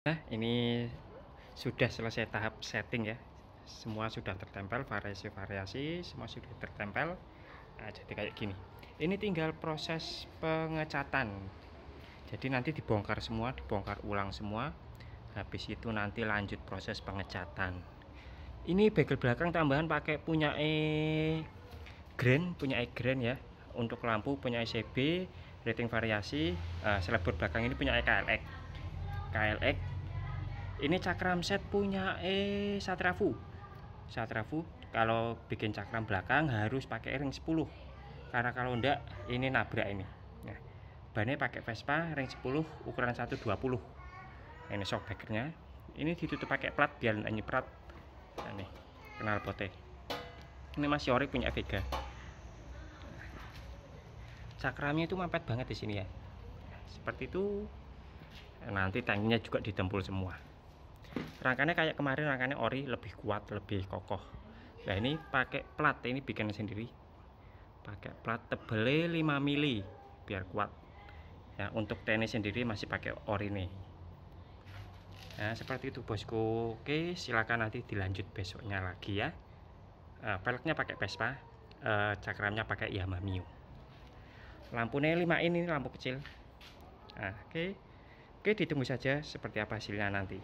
Nah, ini sudah selesai tahap setting ya. Semua sudah tertempel, variasi-variasi semua sudah tertempel. Nah, jadi kayak gini. Ini tinggal proses pengecatan. Jadi nanti dibongkar semua, dibongkar ulang semua. Habis itu nanti lanjut proses pengecatan. Ini bagel belakang tambahan pakai punya E Grand, punya E Grand ya. Untuk lampu punya ECB, rating variasi, uh, selebur belakang ini punya EKLX KLX ini cakram set punya eh Satrafu Satrafu kalau bikin cakram belakang harus pakai ring 10 karena kalau enggak ini nabrak ini nah, bannya pakai Vespa ring 10 ukuran 120 nah, ini shockbackernya ini ditutup pakai plat biar enggak nyeprat nah, nih kenal pote ini masih ori punya Vega cakramnya itu mampet banget di sini ya seperti itu nanti tangkinya juga ditempul semua rangkanya kayak kemarin rangkanya ori lebih kuat lebih kokoh nah ini pakai plat ini bikin sendiri pakai plat tebel 5 mili biar kuat ya untuk tenis sendiri masih pakai ori nih nah seperti itu bosku oke silakan nanti dilanjut besoknya lagi ya velgnya eh, peleknya pakai Vespa e, cakramnya pakai Yamaha Mio lampunya 5 ini lampu kecil nah, oke okay. Oke, ditunggu saja seperti apa hasilnya nanti.